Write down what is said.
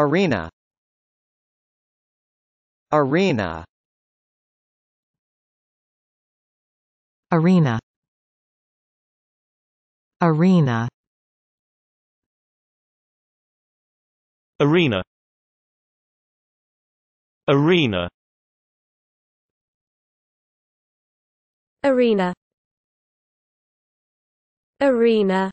Arena Arena Arena Arena Arena Arena Arena Arena